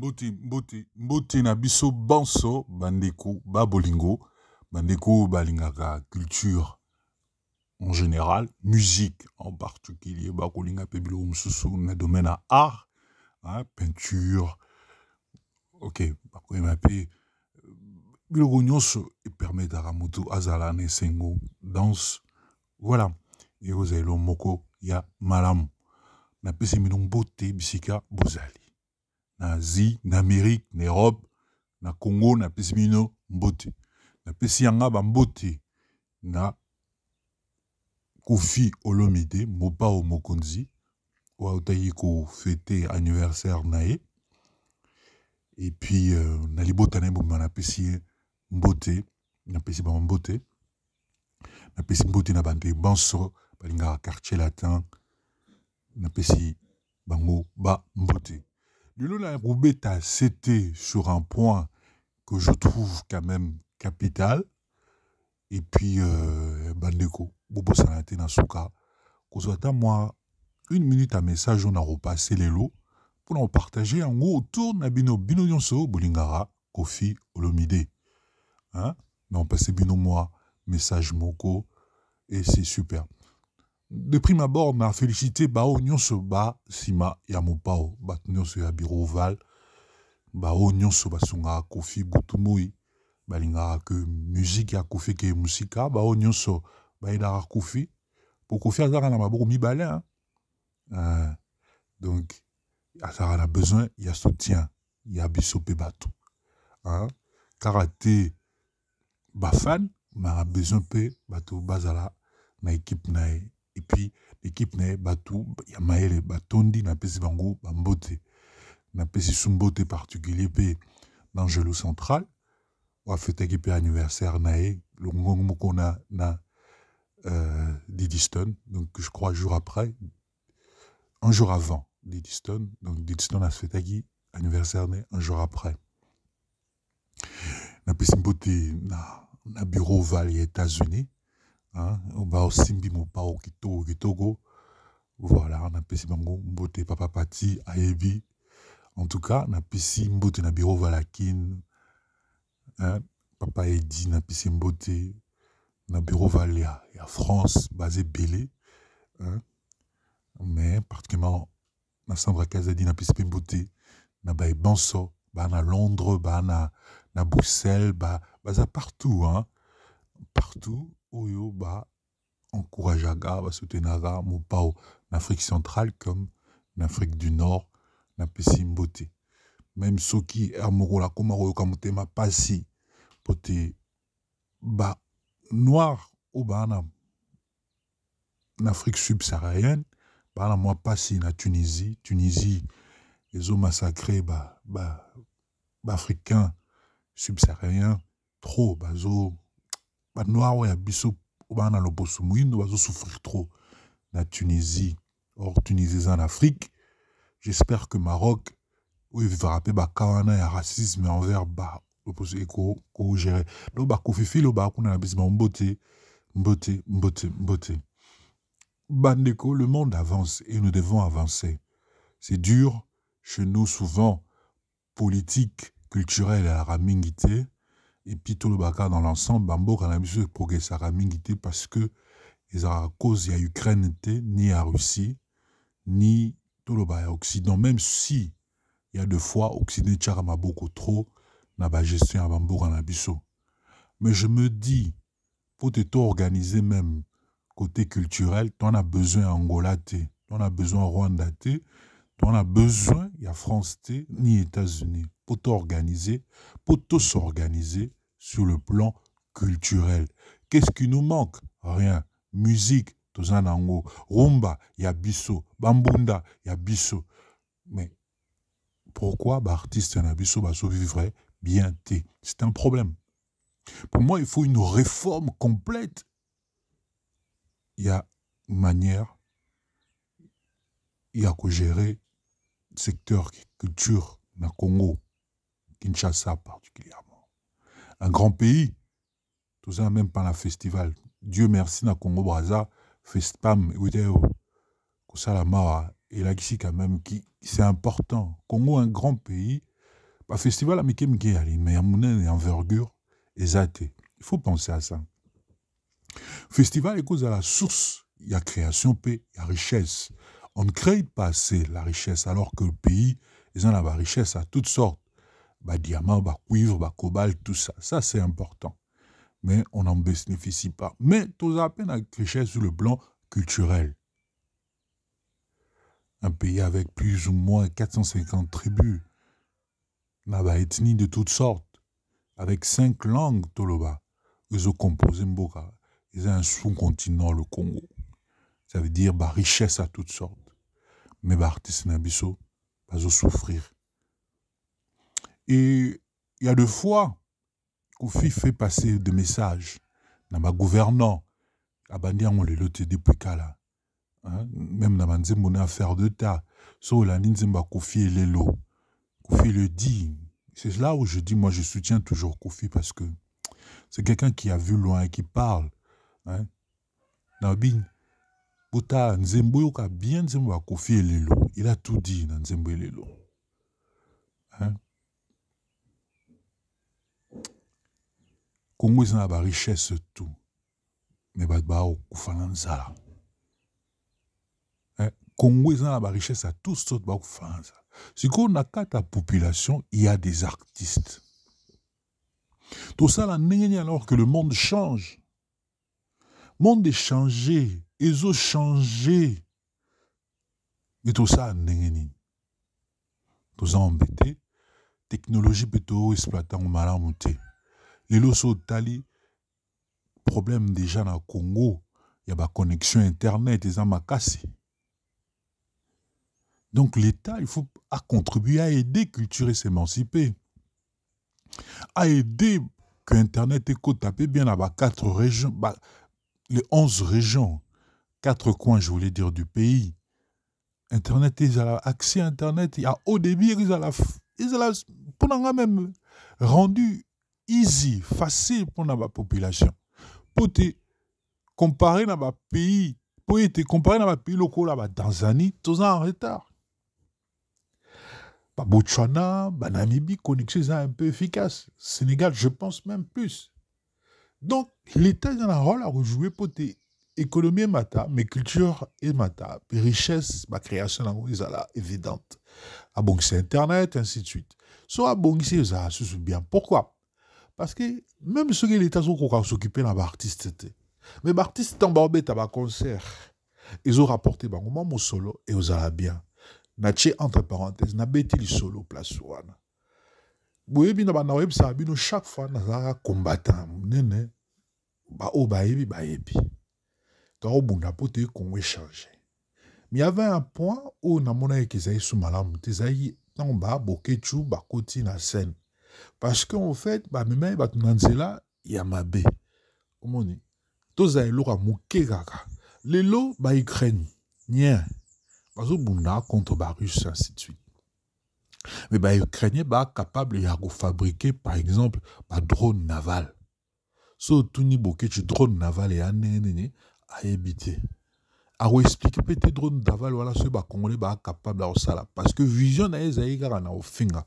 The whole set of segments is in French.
mbote mbote mbote na biso banso bandeko babolingo bandeko balingaga, culture en général musique en particulier bakolinga mpe biloko na domaine art hein, peinture ok bakoyeba mpe biloko permet epermetaka motu azala azalane, sengo, danse voilà ekozala lo moko ya malamu napesi bino mbote bisika bozali en asie en Amérique, na Europe, na congo en mbote napesi en bambote na kofi olomide mopao mokonzi oyo en fêté anniversaire na puis on euh, na puis, na ye bobima na ye mbote na bango mbote en na quartier latin bango le Lola ta sur un point que je trouve quand même capital. Et puis, euh, eh Bandeko, Bobo Sanate dans qu'on soit moi, une minute à message, on a repassé les lots pour en partager en gros autour de Bino, Bino Yonso, Bolingara, Kofi, Olomide. Hein? a passé Bino moi, message Moko, et c'est super de prime abord, m'a félicité, bao on ba bat, si ma yamopao, bat nyon se yabiro oval, bah, ba se kofi boutumoui, bah, linga que musique ya kofi ke musika, bah, on ba bah, il kofi, pour kofi azara na Mabou mi balin, hein. hein. donc, azara hein. a besoin, il y a soutien, il y a batou, hein. Karaté, bah, fan, m'a besoin pe, batou bazala, na équipe na et puis l'équipe na y a ya et batondi napesi bango bambote napesi su Sumbote particulier mpe d'angelo central oyo fait équipe anniversaire nae, le longongo na, euh, euh, didiston donc je crois jour après un jour avant didiston donc didiston a anniversaire na un jour après N'a si mbote na, na bureau Valley états-unis hein, osimbi mopao kitoko kitoko voilà napesi bango mbote papa pati ayebi en tout cas pisi mbote na biro valakin hein, papa edi pisi mbote na biro valia ya, ya france basé belé hein, mais particulièrement na sandra kazadi na pisi mbote na baebanso ba na londres ba na, na bruxelles ba ba partout hein, partout oyo ba soutenir soutenaga mopao en Afrique centrale comme en du Nord la ceux mbote même soki qui akóma koyoka motema pasi pour te ba noir ou baa afrique subsaharienne ba moi pasi na tunisie tunisie massacrés ba ba Africains subsaharien trop zo banoir oyo ya biso baa na loboso moyindo souffrir trop na tunisie or tunisie en afrique j'espère que maroc oyo evivaka mpe ba wana ya racisme envers ba gérer no donc ko fifi lo ba kuna na biso bambote mbote mbote mbote bandeko le monde avance et nous devons avancer c'est dur chez nous souvent politique culturelle la ramingi et puis tout le bakar dans l'ensemble bamboka na biso ekokesaka mingi parce que à cause a ukraine ni ni à russie ni toloba l'Occident, occident même si il y a deux fois occident etiaka beaucoup trop na gestion ya bamboka a biso mais je me dis faut te organisé même côté culturel tu en as besoin à angola tu en as besoin à rwanda tu en as besoin a france t ni états-unis organisé, pour tous s'organiser sur le plan culturel. Qu'est-ce qui nous manque Rien. Musique, un Rumba, a Bambunda, a Mais pourquoi l'artiste artiste un biso baso vivrait bien C'est un problème. Pour moi, il faut une réforme complète. Il y a une manière, il y a que gérer le secteur culture le Congo, Kinshasa particulièrement un grand pays. Tout ça, même pas un festival. Dieu merci, le Congo Brazza, Festpam, Wideo. Eh, oh. et là, quand même, qui, c'est important. Congo, un grand pays. Pas festival, mais qui mais à mon envergure, exaté. Il faut penser à ça. Festival est cause à la source. Il y a création, paix, il y a richesse. On ne crée pas assez la richesse, alors que le pays, ils ont la richesse à toutes sortes bah, diamant, bah, cuivre, bah, cobalt, tout ça. Ça, c'est important. Mais on n'en bénéficie pas. Mais tout à peine à richesse sur le plan culturel. Un pays avec plus ou moins 450 tribus, naba ethnies de toutes sortes, avec cinq langues toloba, ils ont composé Ils ont un sous-continent, le Congo. Ça veut dire bah, richesse à toutes sortes. Mais bah, artistes n'ont pas souffrir. Et il y a deux fois Kofi fait passer des messages dans ma gouvernant à ah bah, on le loté depuis Kala. Hein? Même dans ma on affaire de ta. Sur la ligne, Kofi et Lelo. Kofi le dit. C'est là où je dis, moi, je soutiens toujours Kofi parce que c'est quelqu'un qui a vu loin et qui parle. Hein? Nabin, Bouta, bien Il a tout dit dans le et Hein? Congo eza tout, mais tout, me bato bakokufa na nzala Congo eh, eza richesse à à tout ba bakokufa na Si qu'on a kati ya population il y a des artistes Tout ça, négine alors que le monde change monde est changé, changé. Et tout ça ndenge Tout ça embêté. technologie mpe toexploitango malamu les sont le problème déjà dans le congo y a il ma connexion internet ont cassé. donc l'état il faut contribuer à aider culture s'émanciper à aider que internet ekota tapé bien à quatre régions bah, les onze régions quatre coins je voulais dire du pays internet ils ont accès à internet a haut débit ils ont même rendu easy, facile pour la population. Pour te comparer dans le pays, pour te comparer dans le pays local la Tanzanie, tout en retard. Bah, Botswana, bah, Namibie, connexion est un peu efficace. Sénégal, je pense même plus. Donc, l'État a un rôle à rejouer pour tes économie mata, mais culture et mata, richesse, ma bah, création en est là, évidente. Ah Internet, ainsi de suite. Soit abonner ah ça, bien. Pourquoi parce que même ceux qui l'état qu'on s'occuper de l'artiste mais l'artiste faire concert ils ont rapporté bah, solo et aux arabiens entre parenthèses na le solo place bah, ça chaque fois combattant nene bah, oh, mais il y avait un point où na qui scène parce qu'en fait comment bato na nzela ya mabe omoni tozala eloko ya moke kaka lelo baukraine nien Bouna contre Barus, ainsi de suite mais bah bah bacapable de fabriquer par exemple drone naval so otuni tu drone naval eya ndenge nini ayebi te akoexplike peut-être, drone naval wana à bacongolais ça là, parce que vision na ye ezali kaka na kofinga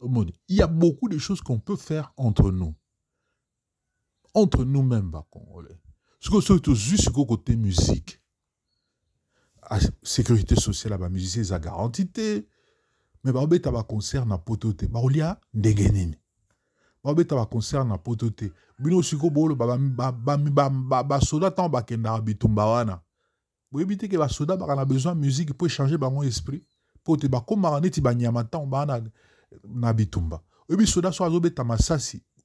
au monde. Il y a beaucoup de choses qu'on peut faire entre nous. Entre nous-mêmes, va contre. Ce que c'est juste côté musique. La ah, sécurité sociale, la ah bah, musique, c'est garantie. Mais bah, on hein, a concert na potote. Bah, y a dégainin. Bah, on a concert na potote. Bino siko bolo, bah, bah, bah, bah, bah, bah, soda tant bah, kenda bah, bitumba wana. Vous évitez que bah, soda, bah, on a besoin de musique pour changer bah, mon esprit. Pour te bah, comme maraneti, bah, nyamatan, bah, na bitumba oyebi soda so azobeta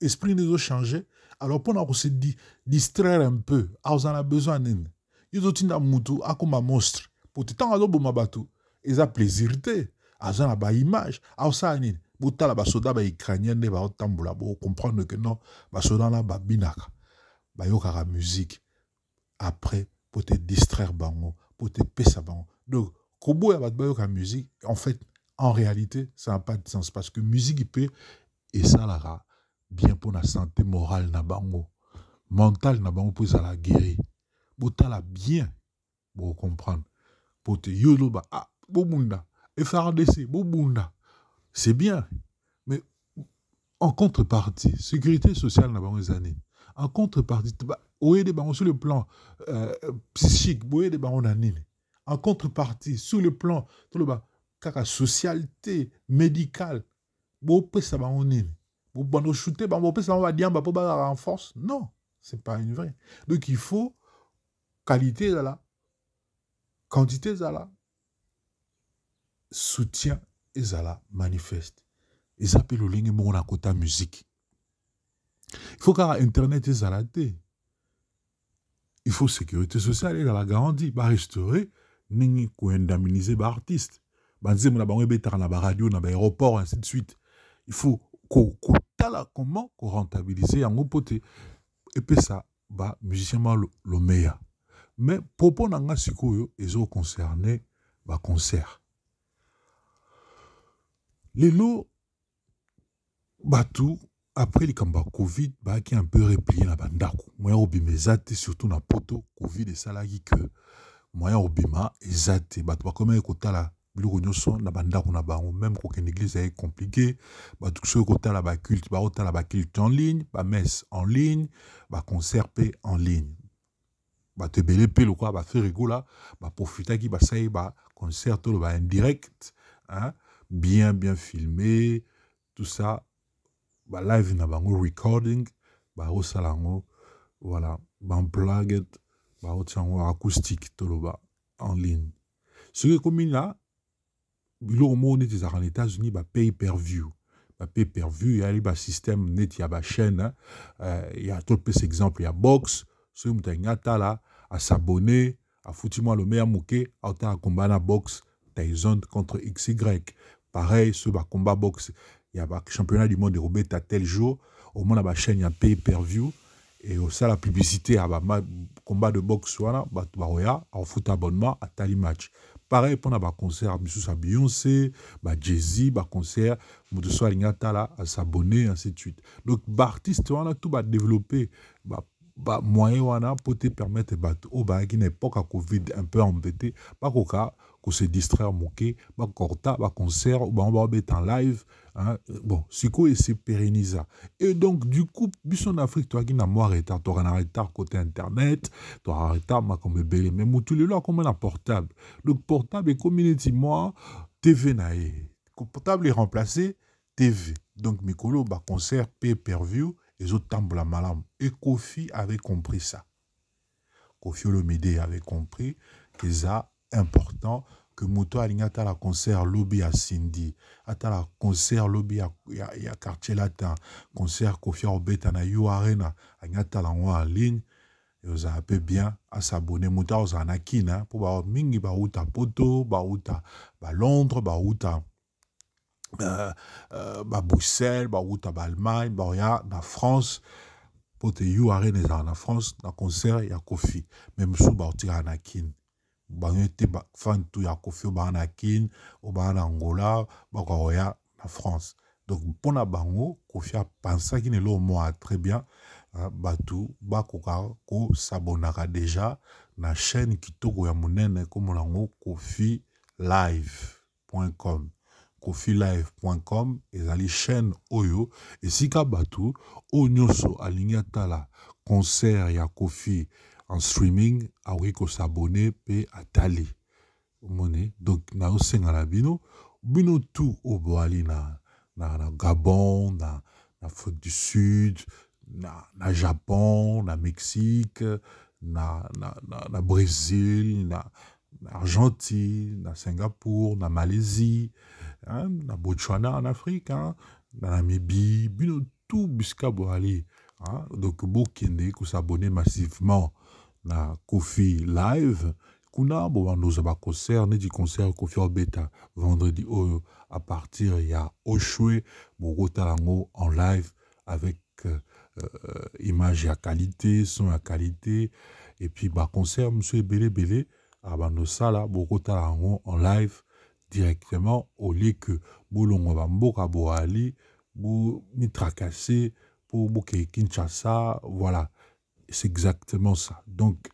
esprit nezo changé alors vous se di, distraire un peu Vous a besoin besoin de vous mutu akoma ah, monstre pour te vous azoboma besoin eza plaisir te aza na de basoda de bo comprendre que non basoda ba yo kaka musique. après pour te distraire bango pour te pesa bango donc ba yo musique, en fait en réalité, ça n'a pas de sens parce que musique peut et ça la bien pour la santé morale na bango, mental na bango pour ça la guérir. la bien pour comprendre. Pour te yolo ba ah bobunda FRDC bobunda. C'est bien mais en contrepartie, sécurité sociale na bango années. En contrepartie, des sur le plan euh, psychique, on des En contrepartie, sur le plan tout le kaka social te medical bopesa bango nini bobanda shute bango bopesa bango badiamba mpo bazalaka en force non c'est pas une vraie donc il faut qualité ezala quantité ezala soutien ezala manifeste eza mpe lolenge moko na kota musique il faut kaka internet ezala te il faut sécurité sociale ezala grandi barestaurer ndenge koindaminize baartiste banzembo na bango ebetaka na baradio na baaéroport ainsi de suite il faut kotala comment korentabilize yango mpo te epesa bamusicien ma lomeya mais propos na nga sikoyo ezoconcerne baconcert lelo bato après likambo ya covid bayaki un peu replie na bandako moya kobima eza te surtout na poto covid esalaki ke moya kobima eza te bato bakomaki kotala biloko son na bandako na bango meme qu'une église ezali compliqué bato soki kotala la baotala culte bah, en ligne bah, messe en ligne baconcert mpe en ligne rigolo ebele ba lokola qui bah, ekola baprofitaki concert tout le en direct hein? bien bien filmé tout ça live na bango recording baosala yango voilà bamplaget baotia yango acoustique tout le toloba en ligne soki commun là biloko moko neti ezalaka na états-unis pay per view pay per view ba système net ya ces ya Il bah, hein. euh, exemple ya box soki moto alingi à s'abonner. afuti mwa meilleur ya moke aotala komba na box tyson contre xy pareil soki bah, combat box ya bah, championnat du monde de à tel jour omona y ya pay per view et au ça la publicité à ah, combat de boxe wana bato baoya aofuta abonnement à tali match pareil mpona baconcert misusu ya beyoncé bajezi baconcert moto so alingi atala asabone ainsi de suite donc baartiste wana to badeveloppe bamoyen wana mpo te permettre bato oyo oh, bayaki na epoke ya covid un peu embete bakoka se distraire corta bakorta concert être en live hein? bon c'est quoi et donc du coup bison d'Afrique toi qui na mwa retard toi en retard côté internet toyaka retard comme belle mais le lelo comme un portable donc portable est comme une moi tv na portable portable remplacé tv donc mikolo et autres perview la malam. Et kofi avait compris ça kofi olomide avait compris que ça, important que moto à la concert lobi Cindy, sindi atala concert lobby à, ya, a quartier latin concert kofi akobeta na U arena à atala la en ligne et vous peu bien à s'abonner akozala na kina hein, pour voir mingi bauta poto bauta Londres, bauta euh, baouta euh, babruxelles bauta baalemagne baoya dans france pour te U arena en france dans concert y a kofi même sous baotikala Anakin. kina banyo te bafani tu ya kofi oyo na kine angola bakoka ya na france donc pour bango kofi Pansa lo mo moa très bien hein, ka ko sabona déjà na chaîne to ya monene ekomona yango kofi live.com, kofi live.com com ezali chaîne oyo esika bato o nyoso alingi la concert ya kofi en streaming akoki kosabone mpe atali monnaie donc naosenga na bino bino tout au boali na, na, na gabon na, na faute du sud na, na japon na mexique na, na, na, brésil na, argentine na singapour na malaisie hein, na botswana en afrique hein, na namibie bino tu bisika boali hein, donc que s'abonner massivement na Kofi Live kuna nous ba concert du concert Kofi Obeta vendredi au à partir ya Oshwe bokotala en live avec euh, image à qualité son à qualité et puis bah concert monsieur Belébelé Belé abando sala en live directement au lieu que bolongo ba mboka boali bo mitracasser pour bouquer Kinshasa voilà c'est exactement ça. Donc,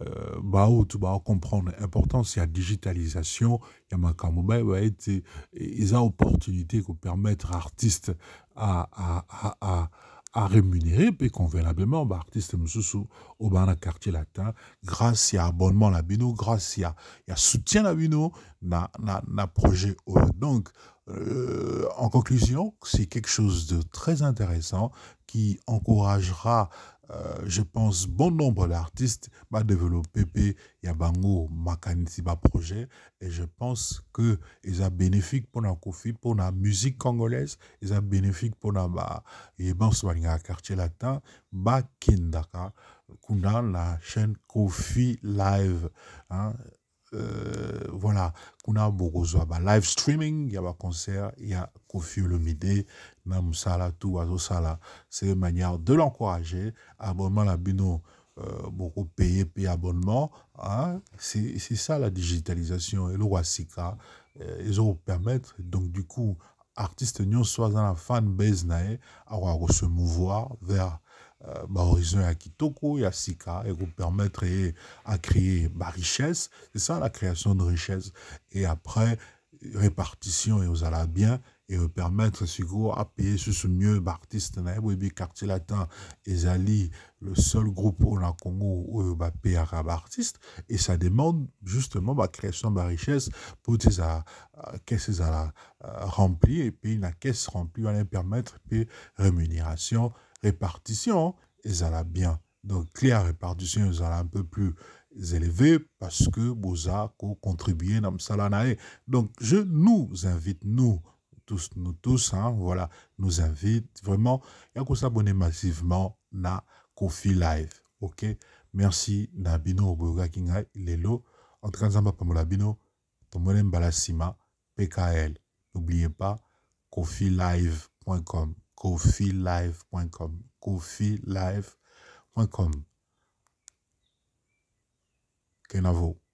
euh, bah, oh, va comprendre l'importance, il la digitalisation, il y a des il y a opportunité permettre artistes à, à, à, à rémunérer puis convenablement bah artistes au quartier latin grâce à abonnement la bino grâce à y a soutien la bino na na na projet donc euh, en conclusion c'est quelque chose de très intéressant qui encouragera euh, je pense, bon nombre d'artistes ont développé P Makanisi, projet. Et je pense que ils a bénéfique pour la Kofi, pour la musique congolaise, ils a bénéfique pour la ba, et ben, quartier latin, ba kindaka, kuna la chaîne Kofi Live, hein. Euh, voilà, kuna bokozwa ba live streaming, il y a ba concert, il y a Kofi Olomide, tout C'est une manière de l'encourager. Abonnement la bino, euh, beaucoup payer, payer abonnement. Hein. C'est ça la digitalisation. Et le Roi Sika. Euh, ils vont permettre, donc du coup, artistes nous soit dans la nae, à se mouvoir vers euh, bah, horizon à et à Sika et vous permettre à créer ma bah, richesse. C'est ça la création de richesse. Et après, répartition et aux bien et permettre Sigo à payer ce mieux artiste na quartier latin ezali le seul groupe au Congo où va euh, bah, payer artiste et ça demande justement la bah, création de richesse pour ces euh, caisses à euh, remplir et puis la caisse remplie va permettre puis rémunération répartition et ezala bien donc clair répartition ezala un peu plus élevé, parce que vous avez contribué dans Donc, je nous invite, nous, tous, nous tous, hein, voilà, nous invite vraiment. Et à vous abonner massivement na Kofi Live. OK? Merci nabino, obuga kinga lelo. en nzamba la bino, PKL. N'oubliez pas, kofilive.com, kofilive.com, kofilive.com. Kenavo.